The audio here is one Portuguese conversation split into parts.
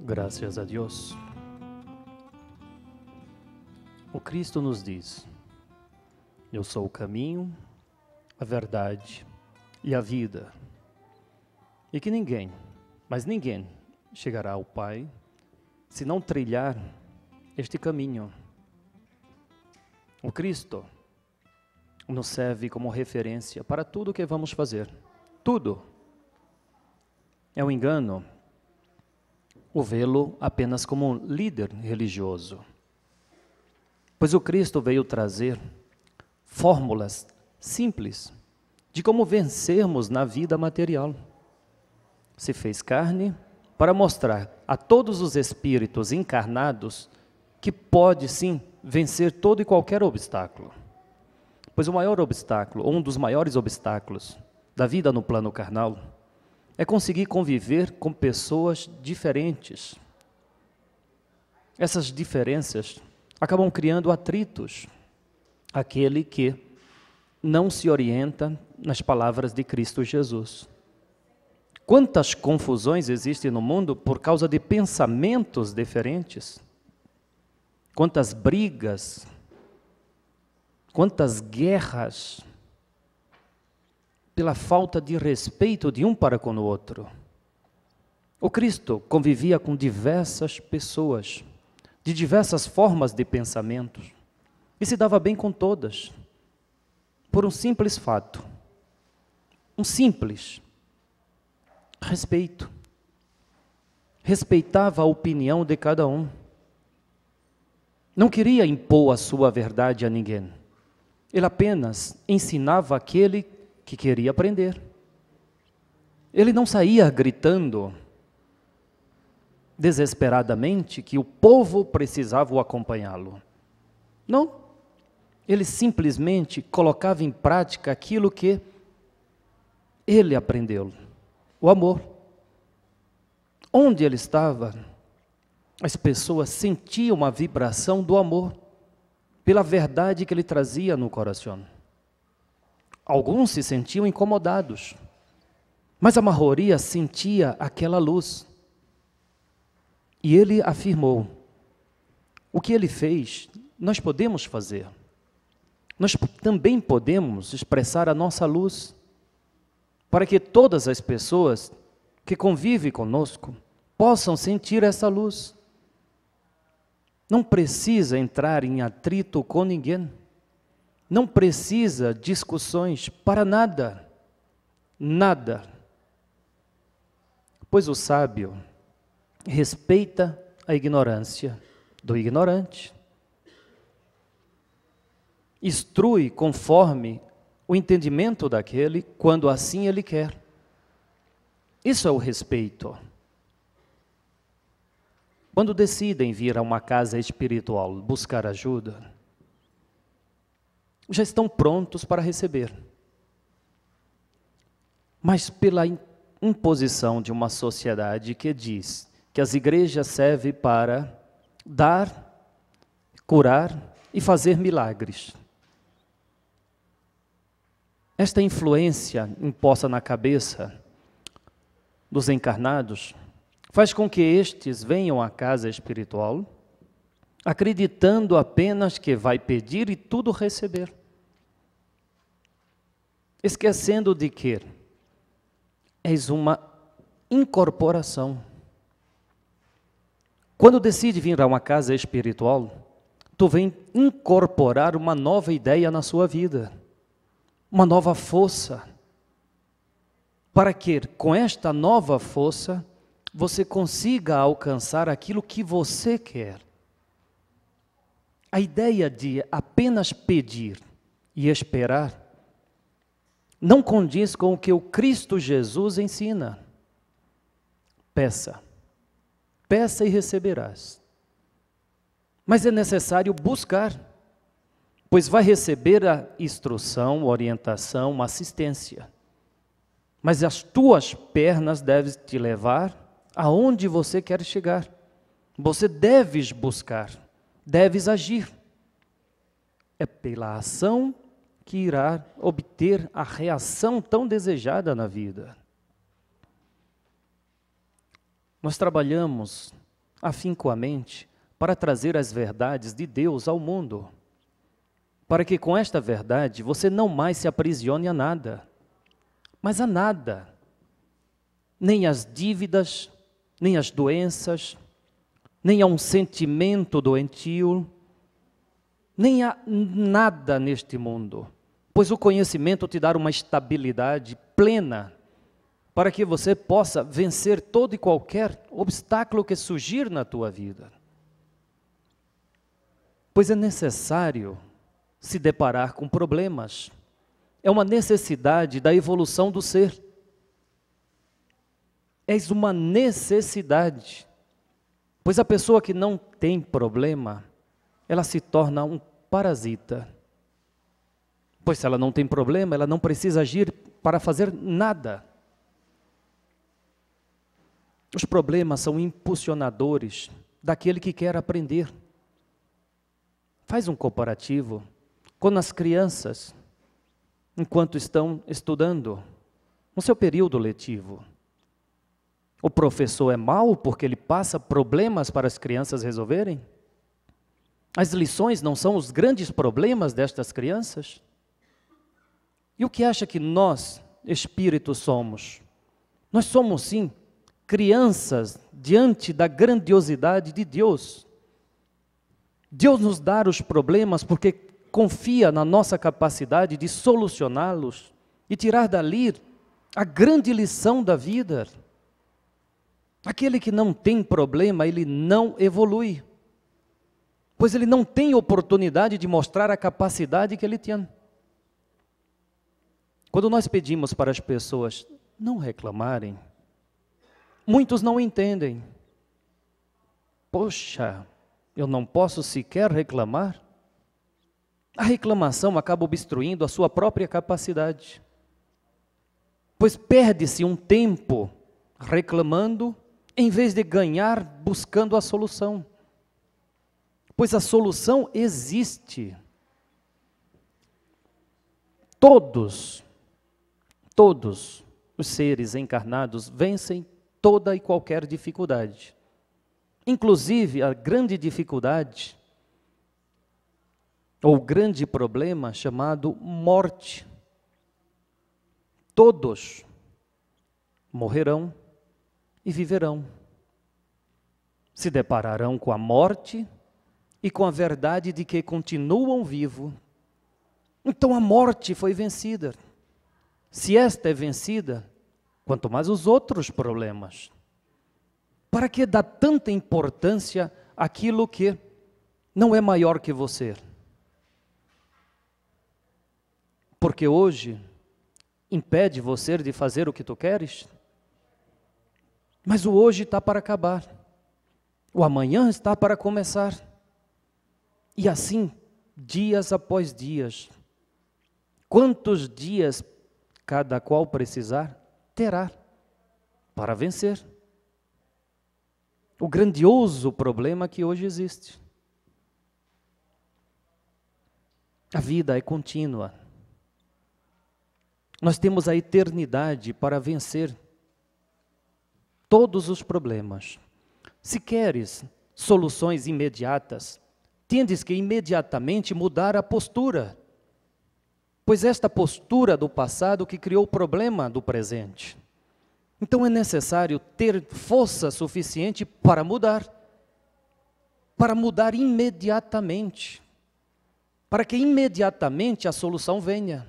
Graças a Deus. O Cristo nos diz: Eu sou o caminho, a verdade e a vida. E que ninguém, mas ninguém, chegará ao Pai se não trilhar este caminho. O Cristo nos serve como referência para tudo o que vamos fazer. Tudo. É um engano o vê-lo apenas como um líder religioso. Pois o Cristo veio trazer fórmulas simples de como vencermos na vida material. Se fez carne para mostrar a todos os espíritos encarnados que pode sim vencer todo e qualquer obstáculo. Pois o maior obstáculo, ou um dos maiores obstáculos da vida no plano carnal, é conseguir conviver com pessoas diferentes. Essas diferenças acabam criando atritos. Aquele que não se orienta nas palavras de Cristo Jesus. Quantas confusões existem no mundo por causa de pensamentos diferentes? Quantas brigas? Quantas guerras? pela falta de respeito de um para com o outro. O Cristo convivia com diversas pessoas, de diversas formas de pensamentos, e se dava bem com todas, por um simples fato, um simples respeito. Respeitava a opinião de cada um. Não queria impor a sua verdade a ninguém. Ele apenas ensinava aquele que queria aprender. Ele não saía gritando desesperadamente que o povo precisava acompanhá-lo. Não. Ele simplesmente colocava em prática aquilo que ele aprendeu: o amor. Onde ele estava, as pessoas sentiam uma vibração do amor pela verdade que ele trazia no coração. Alguns se sentiam incomodados, mas a maioria sentia aquela luz. E ele afirmou: o que ele fez, nós podemos fazer. Nós também podemos expressar a nossa luz, para que todas as pessoas que convivem conosco possam sentir essa luz. Não precisa entrar em atrito com ninguém não precisa discussões para nada, nada. Pois o sábio respeita a ignorância do ignorante, instrui conforme o entendimento daquele, quando assim ele quer. Isso é o respeito. Quando decidem vir a uma casa espiritual buscar ajuda, já estão prontos para receber. Mas pela imposição de uma sociedade que diz que as igrejas servem para dar, curar e fazer milagres. Esta influência imposta na cabeça dos encarnados faz com que estes venham à casa espiritual acreditando apenas que vai pedir e tudo receber, esquecendo de que és uma incorporação. Quando decide vir a uma casa espiritual, tu vem incorporar uma nova ideia na sua vida, uma nova força, para que com esta nova força você consiga alcançar aquilo que você quer a ideia de apenas pedir e esperar não condiz com o que o Cristo Jesus ensina. Peça, peça e receberás. Mas é necessário buscar, pois vai receber a instrução, orientação, assistência. Mas as tuas pernas devem te levar aonde você quer chegar. Você deves buscar deves agir. É pela ação que irá obter a reação tão desejada na vida. Nós trabalhamos afincoamente para trazer as verdades de Deus ao mundo, para que com esta verdade você não mais se aprisione a nada, mas a nada, nem as dívidas, nem as doenças, nem a um sentimento doentio, nem a nada neste mundo, pois o conhecimento te dará uma estabilidade plena para que você possa vencer todo e qualquer obstáculo que surgir na tua vida. Pois é necessário se deparar com problemas. É uma necessidade da evolução do ser. És uma necessidade. Pois a pessoa que não tem problema, ela se torna um parasita. Pois se ela não tem problema, ela não precisa agir para fazer nada. Os problemas são impulsionadores daquele que quer aprender. Faz um comparativo com as crianças, enquanto estão estudando, no seu período letivo. O professor é mau porque ele passa problemas para as crianças resolverem? As lições não são os grandes problemas destas crianças? E o que acha que nós, espíritos, somos? Nós somos, sim, crianças diante da grandiosidade de Deus. Deus nos dá os problemas porque confia na nossa capacidade de solucioná-los e tirar dali a grande lição da vida. Aquele que não tem problema, ele não evolui, pois ele não tem oportunidade de mostrar a capacidade que ele tem. Quando nós pedimos para as pessoas não reclamarem, muitos não entendem. Poxa, eu não posso sequer reclamar? A reclamação acaba obstruindo a sua própria capacidade, pois perde-se um tempo reclamando em vez de ganhar buscando a solução. Pois a solução existe. Todos, todos os seres encarnados vencem toda e qualquer dificuldade. Inclusive, a grande dificuldade, ou grande problema chamado morte. Todos morrerão e viverão. Se depararão com a morte e com a verdade de que continuam vivo. Então a morte foi vencida. Se esta é vencida, quanto mais os outros problemas. Para que dá tanta importância aquilo que não é maior que você? Porque hoje impede você de fazer o que tu queres? Mas o hoje está para acabar, o amanhã está para começar. E assim, dias após dias. Quantos dias cada qual precisar, terá para vencer. O grandioso problema que hoje existe. A vida é contínua. Nós temos a eternidade para vencer todos os problemas. Se queres soluções imediatas, tendes que imediatamente mudar a postura, pois esta postura do passado que criou o problema do presente. Então é necessário ter força suficiente para mudar, para mudar imediatamente, para que imediatamente a solução venha.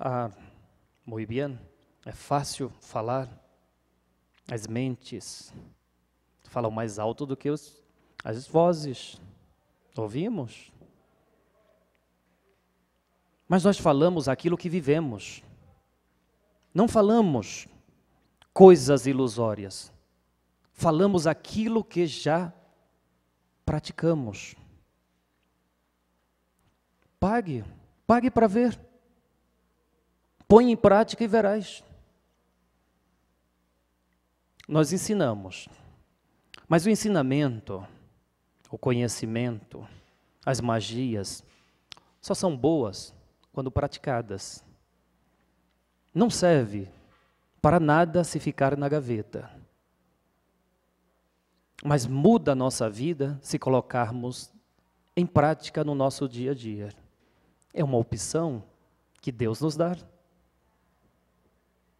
Ah, muito bem. É fácil falar, as mentes falam mais alto do que os, as vozes. Ouvimos? Mas nós falamos aquilo que vivemos. Não falamos coisas ilusórias. Falamos aquilo que já praticamos. Pague, pague para ver. Põe em prática e verás nós ensinamos. Mas o ensinamento, o conhecimento, as magias, só são boas quando praticadas. Não serve para nada se ficar na gaveta. Mas muda a nossa vida se colocarmos em prática no nosso dia a dia. É uma opção que Deus nos dá.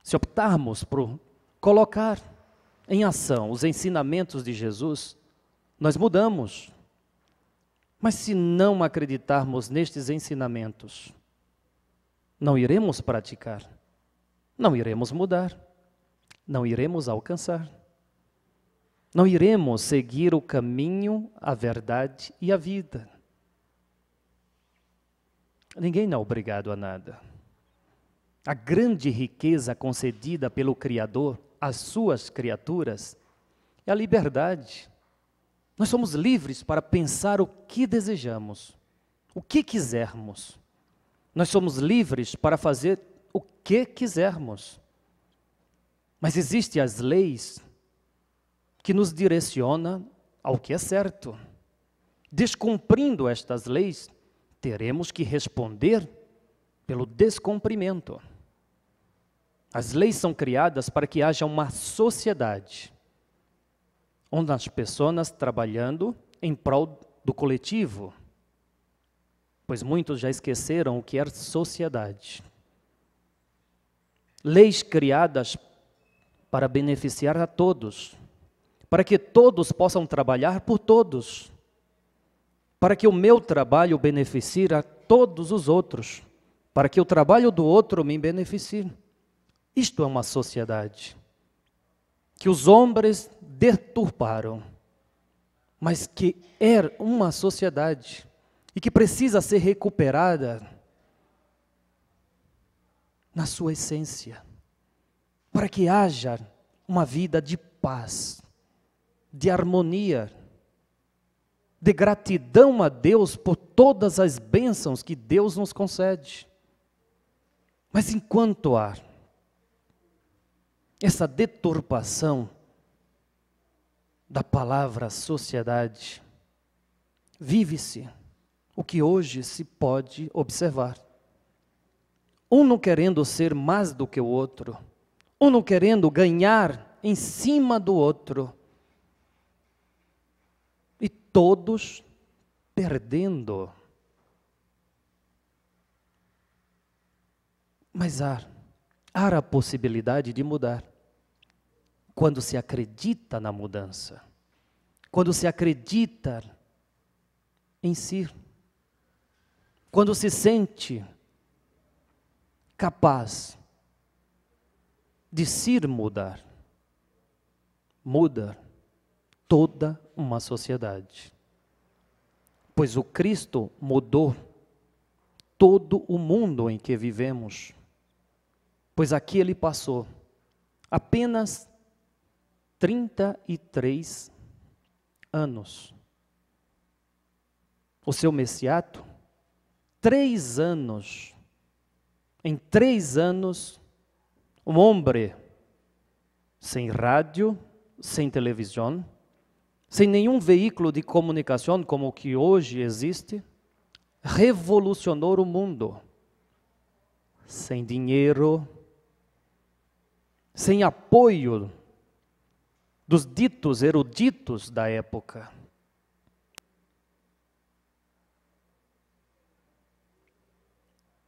Se optarmos por colocar em ação os ensinamentos de Jesus, nós mudamos. Mas se não acreditarmos nestes ensinamentos, não iremos praticar, não iremos mudar, não iremos alcançar. Não iremos seguir o caminho, a verdade e a vida. Ninguém é obrigado a nada. A grande riqueza concedida pelo Criador as suas criaturas é a liberdade. Nós somos livres para pensar o que desejamos, o que quisermos. Nós somos livres para fazer o que quisermos. Mas existem as leis que nos direciona ao que é certo. Descumprindo estas leis, teremos que responder pelo descumprimento. As leis são criadas para que haja uma sociedade onde as pessoas trabalhando em prol do coletivo, pois muitos já esqueceram o que é sociedade. Leis criadas para beneficiar a todos, para que todos possam trabalhar por todos, para que o meu trabalho beneficie a todos os outros, para que o trabalho do outro me beneficie. Isto é uma sociedade que os homens deturparam, mas que é uma sociedade e que precisa ser recuperada na sua essência, para que haja uma vida de paz, de harmonia, de gratidão a Deus por todas as bênçãos que Deus nos concede. Mas enquanto há essa deturpação da palavra sociedade, vive-se o que hoje se pode observar. Um não querendo ser mais do que o outro, um não querendo ganhar em cima do outro, e todos perdendo. Mas há, há a possibilidade de mudar quando se acredita na mudança, quando se acredita em si, quando se sente capaz de se mudar, muda toda uma sociedade. Pois o Cristo mudou todo o mundo em que vivemos, pois aqui ele passou apenas 33 anos. O seu messiato, três anos, em três anos, um homem sem rádio, sem televisão, sem nenhum veículo de comunicação como o que hoje existe, revolucionou o mundo. Sem dinheiro, sem apoio dos ditos eruditos da época.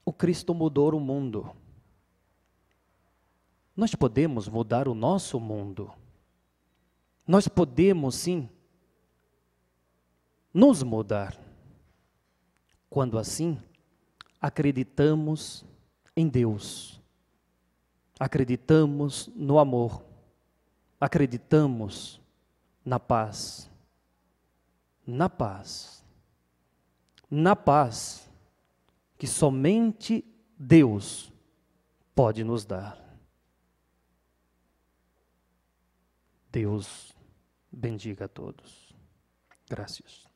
O Cristo mudou o mundo. Nós podemos mudar o nosso mundo. Nós podemos sim nos mudar. Quando assim acreditamos em Deus, acreditamos no amor acreditamos na paz. Na paz. Na paz que somente Deus pode nos dar. Deus bendiga a todos. Graças.